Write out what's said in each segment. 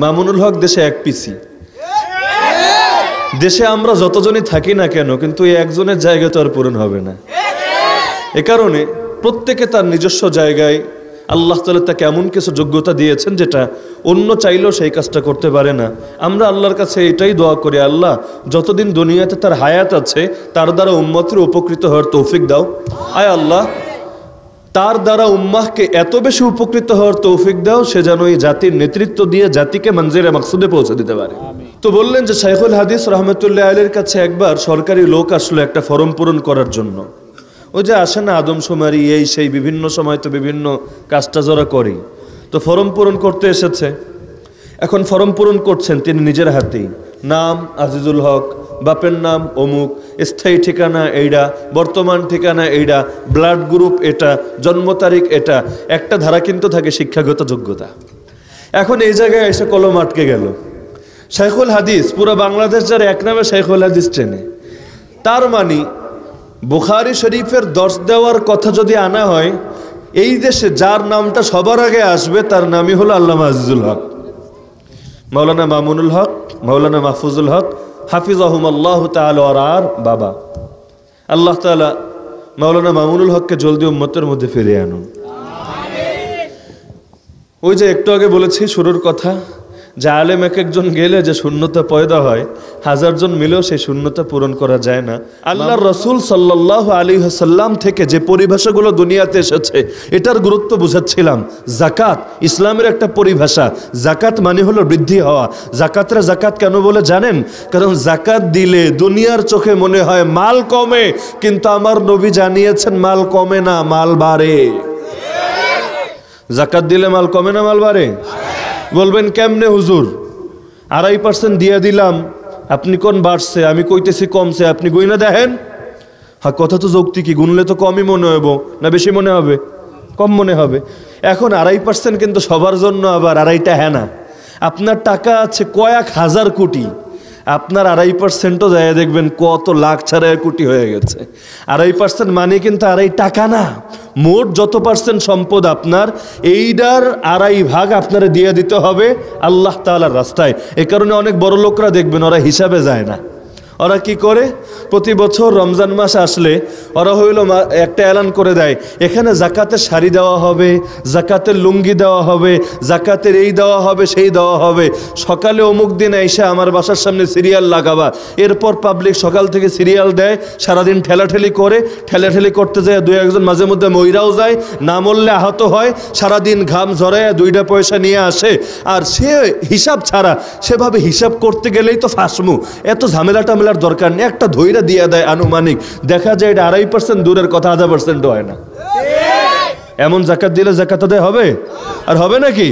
মামুনুল হক দেশে এক পিসি দেশে আমরা যতজনই থাকি না কেন কিন্তু এই একজনের জায়গা তো আর পূরণ হবে না এ কারণে প্রত্যেকে তার নিজস্ব জায়গায় আল্লাহ তালা তাকে এমন কিছু যোগ্যতা দিয়েছেন যেটা অন্য চাইলেও সেই কাজটা করতে পারে না আমরা আল্লাহর কাছে এটাই দোয়া করি আল্লাহ যতদিন দুনিয়াতে তার হায়াত আছে তার দ্বারা উন্মতির উপকৃত হওয়ার তৌফিক দাও আয় আল্লাহ তার দ্বারা উম্মাহকে এত বেশি উপকৃত হওয়ার তৌফিক দাও সে যেন এই জাতির নেতৃত্ব দিয়ে জাতিকে মঞ্জিরে মাকসুদে পৌঁছে দিতে পারে তো বললেন যে শাইখুল হাদিস রহমতুল্লাহ আলীর কাছে একবার সরকারি লোক আসলো একটা ফরম পূরণ করার জন্য ওই যে আসে না আদমশুমারি এই সেই বিভিন্ন সময় তো বিভিন্ন কাজটা যারা করি তো ফরম পূরণ করতে এসেছে এখন ফরম পূরণ করছেন তিনি নিজের হাতেই নাম আজিজুল হক বাপের নাম অমুক স্থায়ী ঠিকানা এইডা বর্তমান ঠিকানা এইডা ব্লাড গ্রুপ এটা জন্ম তারিখ এটা একটা ধারা কিন্তু থাকে শিক্ষাগত যোগ্যতা এখন এই জায়গায় এসে কলম আটকে গেল শেখুল হাদিস পুরো বাংলাদেশ যার এক নামে শেখুল হাদিস ট্রেনে তার মানে বুখারি শরীফের দর্শ দেওয়ার কথা যদি আনা হয় এই দেশে যার নামটা সবার আগে আসবে তার নামই হলো আল্লাহ আজিজুল হক মৌলানা মামুনুল হক মৌলানা মাহফুজুল হক হাফিজ আহমাল্লাহ তালার বাবা আল্লাহ তালা মাওলানা মামুনুল হককে জলদি উম্মতের মধ্যে ফিরে আনুন ওই যে একটু আগে বলেছি শুরুর কথা যা আলেম এক একজন গেলে যে শূন্যতা পয়দা হয় হাজারজন মিলেও সেই শূন্যতা পূরণ করা যায় না আল্লাহ রসুল সাল্লাহ আলী হাসাল্লাম থেকে যে পরিভাষাগুলো দুনিয়াতে এসেছে এটার গুরুত্ব বুঝাচ্ছিলাম জাকাত ইসলামের একটা পরিভাষা জাকাত মানে হলো বৃদ্ধি হওয়া জাকাতরা জাকাত কেন বলে জানেন কারণ জাকাত দিলে দুনিয়ার চোখে মনে হয় মাল কমে কিন্তু আমার নবী জানিয়েছেন মাল কমে না মাল বাড়ে জাকাত দিলে মাল কমে না মাল বাড়ে বলবেন কেমনে হুজুর আড়াই পার্সেন্ট দিয়ে দিলাম আপনি কোন বাড়ছে আমি কইতেছি কমছে আপনি গইনা দেখেন হ্যাঁ কথা তো যৌক্তি কি গুনলে তো কমই মনে হইব না বেশি মনে হবে কম মনে হবে এখন আড়াই পার্সেন্ট কিন্তু সবার জন্য আবার আড়াইটা হ্যাঁ না আপনার টাকা আছে কয়েক হাজার কোটি আপনার আড়াই পার্সেন্টও যায় দেখবেন কত লাখ ছাড়া কোটি হয়ে গেছে আড়াই পার্সেন্ট মানে কিন্তু আড়াই টাকা না মোট যত পার্সেন্ট সম্পদ আপনার এইটার আড়াই ভাগ আপনারা দিয়ে দিতে হবে আল্লাহ তালার রাস্তায় এ কারণে অনেক বড় লোকরা দেখবেন ওরা হিসাবে যায় না ওরা কি করে প্রতি বছর রমজান মাস আসলে ওরা হইল একটা এলান করে দেয় এখানে জাকাতের শাড়ি দেওয়া হবে জাকাতের লুঙ্গি দেওয়া হবে জাকাতের এই দেওয়া হবে সেই দেওয়া হবে সকালে অমুক দিন এসে আমার বাসার সামনে সিরিয়াল লাগাবা এরপর পাবলিক সকাল থেকে সিরিয়াল দেয় সারাদিন ঠেলাঠেলি করে ঠেলাঠেলি করতে যায় দু একজন মাঝে মধ্যে ময়রাও যায় না মরলে আহত হয় সারাদিন ঘাম ঝরায় দুইটা পয়সা নিয়ে আসে আর সে হিসাব ছাড়া সেভাবে হিসাব করতে গেলেই তো ফাঁসমু এত ঝামেলা টামেলা দেওয়ার দরকার নেই একটা ধৈরা দিয়ে দেয় আনুমানিক দেখা যায় এটা আড়াই পার্সেন্ট দূরের কথা আধা পার্সেন্টও হয় না এমন জাকাত দিলে জাকাত দেয় হবে আর হবে নাকি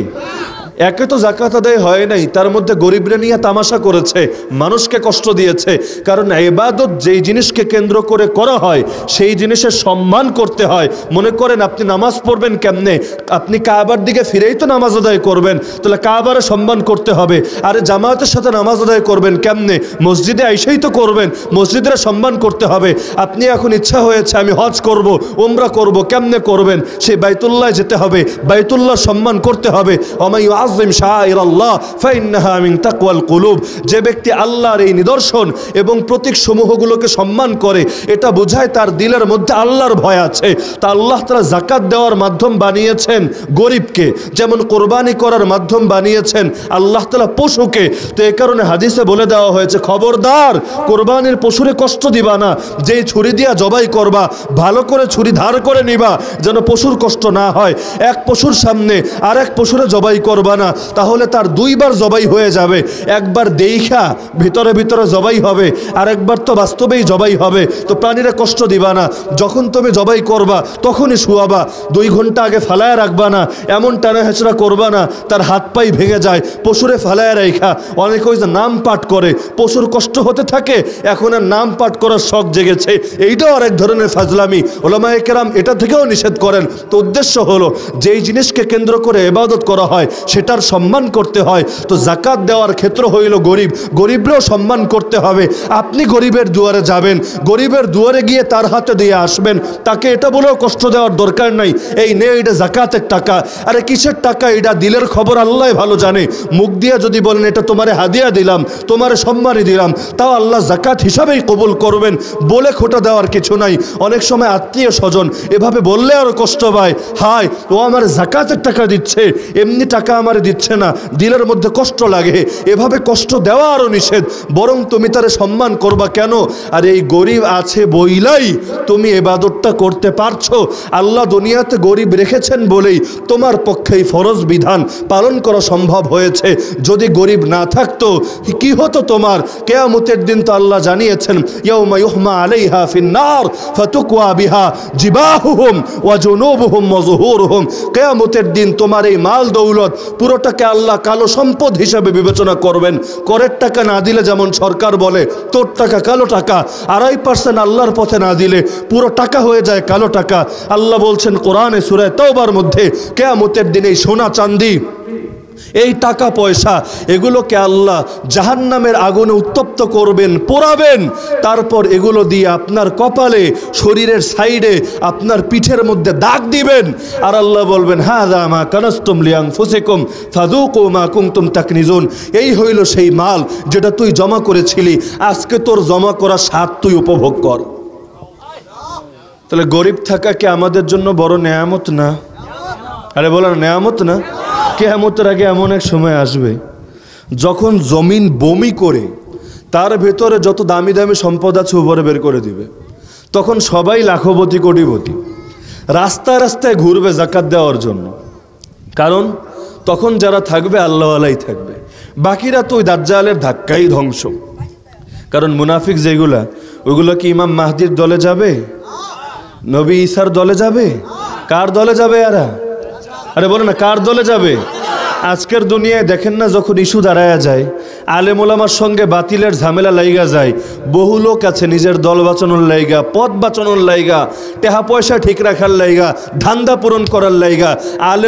একে তো জাকাত আদায় হয় নাই তার মধ্যে গরিবরা নিয়ে তামাশা করেছে মানুষকে কষ্ট দিয়েছে কারণ এবাদত যেই জিনিসকে কেন্দ্র করে করা হয় সেই জিনিসের সম্মান করতে হয় মনে করেন আপনি নামাজ পড়বেন কেমনে আপনি কাবার দিকে ফিরেই তো নামাজ আদায় করবেন তাহলে কাবারে সম্মান করতে হবে আরে জামায়াতের সাথে নামাজ আদায় করবেন কেমনে মসজিদে আইসেই তো করবেন মসজিদের সম্মান করতে হবে আপনি এখন ইচ্ছা হয়েছে আমি হজ করব ওমরা করব কেমনে করবেন সেই বাইতুল্লায় যেতে হবে বাইতুল্লাহ সম্মান করতে হবে অমাই আজিম শাহির আল্লাহ ফাইন্নাহামিং তাকুয়াল কুলুব যে ব্যক্তি আল্লাহর এই নিদর্শন এবং প্রতীক সমূহগুলোকে সম্মান করে এটা বোঝায় তার দিলের মধ্যে আল্লাহর ভয় আছে তা আল্লাহ তারা জাকাত দেওয়ার মাধ্যম বানিয়েছেন গরিবকে যেমন কোরবানি করার মাধ্যম বানিয়েছেন আল্লাহ তালা পশুকে তো এ কারণে হাদিসে বলে দেওয়া হয়েছে খবরদার কোরবানির পশুরে কষ্ট দিবা না যেই ছুরি দিয়া জবাই করবা ভালো করে ছুরি ধার করে নিবা যেন পশুর কষ্ট না হয় এক পশুর সামনে আর এক পশুরে জবাই করবা না তাহলে তার দুইবার জবাই হয়ে যাবে একবার দেইখা ভিতরে ভিতরে জবাই হবে আর একবার তো বাস্তবেই জবাই হবে তো প্রাণীরা কষ্ট দিবা না যখন তুমি জবাই করবা তখনই শুয়াবা দুই ঘন্টা আগে ফালায় রাখবা না এমন টানা হেঁচড়া করবা না তার হাত পাই ভেঙে যায় পশুরে ফালায় রাইখা অনেক ওই যে নাম পাঠ করে পশুর কষ্ট হতে থাকে এখন আর নাম পাঠ করার শখ জেগেছে এইটাও আরেক ধরনের ফাজলামি ওলামা ওলামায়কেরাম এটা থেকেও নিষেধ করেন তো উদ্দেশ্য হলো যেই জিনিসকে কেন্দ্র করে এবাদত করা হয় সে সেটার সম্মান করতে হয় তো জাকাত দেওয়ার ক্ষেত্র হইল গরিব গরিবরেও সম্মান করতে হবে আপনি গরিবের দুয়ারে যাবেন গরিবের দুয়ারে গিয়ে তার হাতে দিয়ে আসবেন তাকে এটা বলেও কষ্ট দেওয়ার দরকার নাই এই নে এটা জাকাতের টাকা আরে কিসের টাকা এটা দিলের খবর আল্লাহ ভালো জানে মুখ দিয়ে যদি বলেন এটা তোমারে হাদিয়া দিলাম তোমারে সম্মানই দিলাম তাও আল্লাহ জাকাত হিসাবেই কবুল করবেন বলে খোটা দেওয়ার কিছু নাই অনেক সময় আত্মীয় স্বজন এভাবে বললে আরও কষ্ট পায় হায় ও আমার জাকাতের টাকা দিচ্ছে এমনি টাকা আমার একেবারে দিচ্ছে না দিলের মধ্যে কষ্ট লাগে এভাবে কষ্ট দেওয়া আরও নিষেধ বরং তুমি তারে সম্মান করবা কেন আর এই গরিব আছে বইলাই তুমি এবাদতটা করতে পারছো আল্লাহ দুনিয়াতে গরিব রেখেছেন বলেই তোমার পক্ষেই ফরজ বিধান পালন করা সম্ভব হয়েছে যদি গরিব না থাকতো কি হতো তোমার কেয়ামতের দিন তো আল্লাহ জানিয়েছেন কেয়ামতের দিন তোমার এই মাল দৌলত পুরোটাকে আল্লাহ কালো সম্পদ হিসাবে বিবেচনা করবেন করের টাকা না দিলে যেমন সরকার বলে তোর টাকা কালো টাকা আড়াই পার্সেন্ট আল্লাহর পথে না দিলে পুরো টাকা হয়ে যায় কালো টাকা আল্লাহ বলছেন কোরআনে সুরায় তাওবার মধ্যে কেয়ামতের দিনে সোনা চান্দি এই টাকা পয়সা এগুলোকে আল্লাহ জাহান্নামের আগুনে উত্তপ্ত করবেন পোড়াবেন তারপর এগুলো দিয়ে আপনার কপালে শরীরের সাইডে আপনার পিঠের মধ্যে দাগ দিবেন আর আল্লাহ বলবেন হা দা মা কানাস্তম লিয়াং ফুসেকুম ফাদুকো মা কুমতুম তাকনিজুন এই হইল সেই মাল যেটা তুই জমা করেছিলি আজকে তোর জমা করা স্বাদ তুই উপভোগ কর তাহলে গরিব থাকা কি আমাদের জন্য বড় নেয়ামত না আরে বলো নেয়ামত না কেয়ামতের আগে এমন এক সময় আসবে যখন জমিন বমি করে তার ভেতরে যত দামি দামি সম্পদ আছে উপরে বের করে দিবে তখন সবাই লাখপতি কোটিপতি রাস্তা রাস্তায় ঘুরবে জাকাত দেওয়ার জন্য কারণ তখন যারা থাকবে আল্লাহ থাকবে বাকিরা তো ওই দাজ্জালের ধাক্কাই ধ্বংস কারণ মুনাফিক যেগুলা ওগুলো কি ইমাম মাহদির দলে যাবে নবী ইসার দলে যাবে কার দলে যাবে এরা আরে বলে না কার দলে যাবে আজকের দুনিয়ায় দেখেন না যখন ইস্যু দাঁড়ায়া যায় মোলামার সঙ্গে বাতিলের ঝামেলা লাইগা যায় বহু লোক আছে নিজের দল বাঁচানোর লাইগা পথ বাঁচানোর লাইগা টেহা পয়সা ঠিক রাখার লাইগা ধান্দা পূরণ করার লাইগা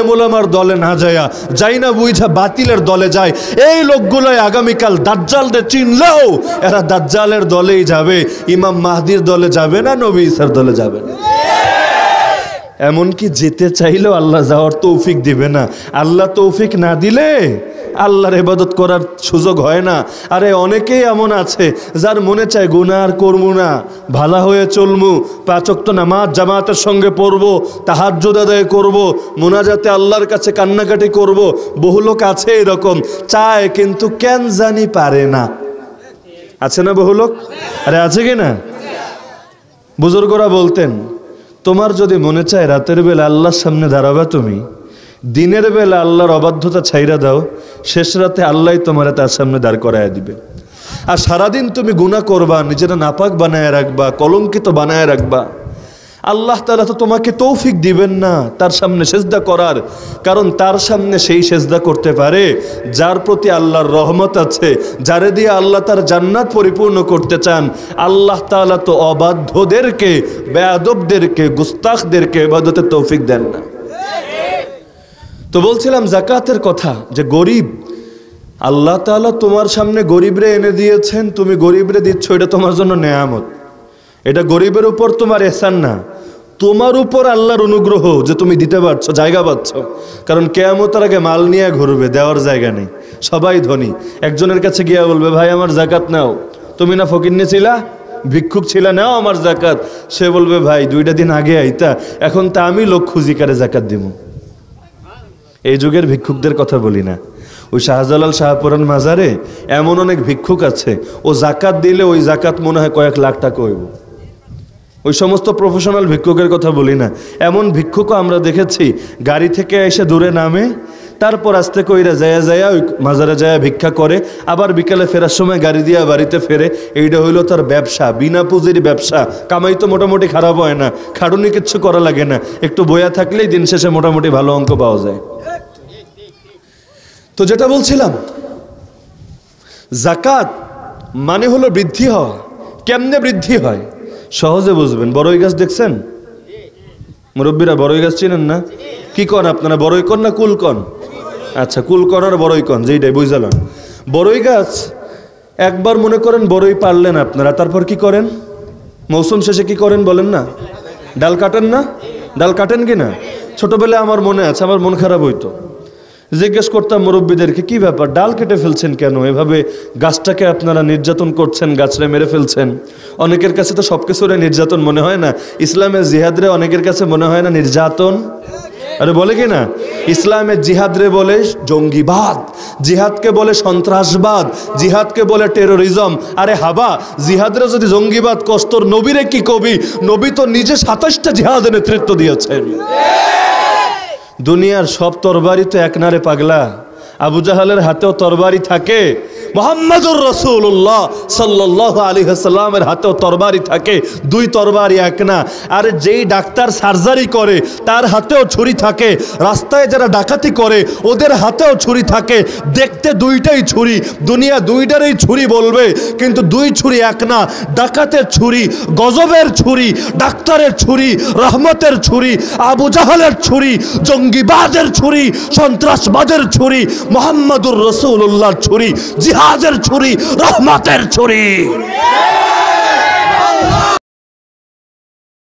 মোলামার দলে না যায়া যাই না বুঝা বাতিলের দলে যায় এই লোকগুলোই আগামীকাল দাজ্জালদের চিনলেও এরা দাজ্জালের দলেই যাবে ইমাম মাহদির দলে যাবে না নবী ইসার দলে যাবে না এমনকি যেতে চাইলেও আল্লাহ যাওয়ার তৌফিক দিবে না আল্লাহ তৌফিক না দিলে আল্লাহর ইবাদত করার সুযোগ হয় না আরে অনেকেই এমন আছে যার মনে চায় গুণা আর করবো না ভালা হয়ে চলমু পাচক তো নামাজ জামাতের সঙ্গে পড়বো তাহার আদায় করব মোনাজাতে আল্লাহর কাছে কান্নাকাটি করব বহু লোক আছে এরকম চায় কিন্তু কেন জানি পারে না আছে না বহু লোক আরে আছে কি না বুজুর্গরা বলতেন তোমার যদি মনে চায় রাতের বেলা আল্লাহর সামনে দাঁড়াবা তুমি দিনের বেলা আল্লাহর অবাধ্যতা ছাইরা দাও শেষ রাতে আল্লাহ তোমার তার সামনে দাঁড় করাইয়া দিবে আর সারাদিন তুমি গুণা করবা নিজেরা নাপাক বানায় রাখবা কলঙ্কিত বানায় রাখবা আল্লাহ তালা তো তোমাকে তৌফিক দিবেন না তার সামনে সেজদা করার কারণ তার সামনে সেই সেজদা করতে পারে যার প্রতি আল্লাহর রহমত আছে যারে দিয়ে আল্লাহ তার জান্নাত পরিপূর্ণ করতে চান আল্লাহ তালা তো অবাধ্যদেরকে বেয়াদবদেরকে গুস্তাখদেরকে এবাদতে তৌফিক দেন না তো বলছিলাম জাকাতের কথা যে গরিব আল্লাহ তালা তোমার সামনে গরিবরে এনে দিয়েছেন তুমি গরিবরে দিচ্ছ এটা তোমার জন্য নেয়ামত এটা গরিবের উপর তোমার এসান না তোমার উপর আল্লাহর অনুগ্রহ যে তুমি দিতে পারছো জায়গা পাচ্ছ কারণ কেয়ামতার আগে মাল নিয়ে ঘুরবে দেওয়ার জায়গা নেই সবাই ধনী একজনের কাছে গিয়া বলবে ভাই আমার জাকাত নাও তুমি না ফকির ছিলা ভিক্ষুক ছিল নাও আমার জাকাত সে বলবে ভাই দুইটা দিন আগে আইতা এখন তা আমি লোক খুঁজিকারে জাকাত দিব এই যুগের ভিক্ষুকদের কথা বলি না ওই শাহজালাল শাহপুরান মাজারে এমন অনেক ভিক্ষুক আছে ও জাকাত দিলে ওই জাকাত মনে হয় কয়েক লাখ টাকা হইব ওই সমস্ত প্রফেশনাল ভিক্ষুকের কথা বলি না এমন ভিক্ষুকও আমরা দেখেছি গাড়ি থেকে এসে দূরে নামে তারপর আস্তে কইরা যায়া যায়া ওই মাজারে যায়া ভিক্ষা করে আবার বিকালে ফেরার সময় গাড়ি দিয়া বাড়িতে ফেরে এইটা হইলো তার ব্যবসা বিনা পুঁজির ব্যবসা কামাই তো মোটামুটি খারাপ হয় না খাটুনি কিচ্ছু করা লাগে না একটু বয়া থাকলেই দিন শেষে মোটামুটি ভালো অঙ্ক পাওয়া যায় তো যেটা বলছিলাম জাকাত মানে হলো বৃদ্ধি হওয়া কেমনে বৃদ্ধি হয় সহজে বুঝবেন বড়ই গাছ দেখছেন মুরব্বীরা বড়ই গাছ চিনেন না কি কন আপনারা বড়ই কন না কুলকন আচ্ছা কুলকন আর বড়ই কন যেইটাই বুঝালাম বড়ই গাছ একবার মনে করেন বড়ই পারলেন আপনারা তারপর কি করেন মৌসুম শেষে কি করেন বলেন না ডাল কাটেন না ডাল কাটেন কি না ছোটোবেলায় আমার মনে আছে আমার মন খারাপ হইতো জিজ্ঞেস করতাম মুরব্বীদেরকে কি ব্যাপার ডাল কেটে ফেলছেন কেন এভাবে গাছটাকে আপনারা নির্যাতন করছেন গাছরে মেরে ফেলছেন অনেকের কাছে তো সব কিছুরে নির্যাতন মনে হয় না ইসলামের জিহাদরে অনেকের কাছে মনে হয় না নির্যাতন আরে বলে কি না ইসলামের জিহাদরে বলে জঙ্গিবাদ জিহাদকে বলে সন্ত্রাসবাদ জিহাদকে বলে টেরোরিজম আরে হাবা জিহাদরে যদি জঙ্গিবাদ কস্তর নবীরে কি কবি নবী তো নিজে সাতাশটা জিহাদে নেতৃত্ব দিয়েছেন দুনিয়ার সব তরবারি তো এক নারে পাগলা আবু জাহালের হাতেও তরবারি থাকে মোহাম্মদুর রসুল্লাহ সাল্লাহ আলী হাসাল্লামের হাতেও তরবারি থাকে দুই তরবারি এক না আর যেই ডাক্তার সার্জারি করে তার হাতেও ছুরি থাকে রাস্তায় যারা ডাকাতি করে ওদের হাতেও ছুরি থাকে দেখতে দুইটাই ছুরি দুনিয়া দুইটারই ছুরি বলবে কিন্তু দুই ছুরি এক না ডাকাতের ছুরি গজবের ছুরি ডাক্তারের ছুরি রহমতের ছুরি আবু জাহালের ছুরি জঙ্গিবাদের ছুরি সন্ত্রাসবাদের ছুরি মোহাম্মদুর রসুল্লাহর ছুরি জিহাদ সাজের ছুরি রহমতের ছুরি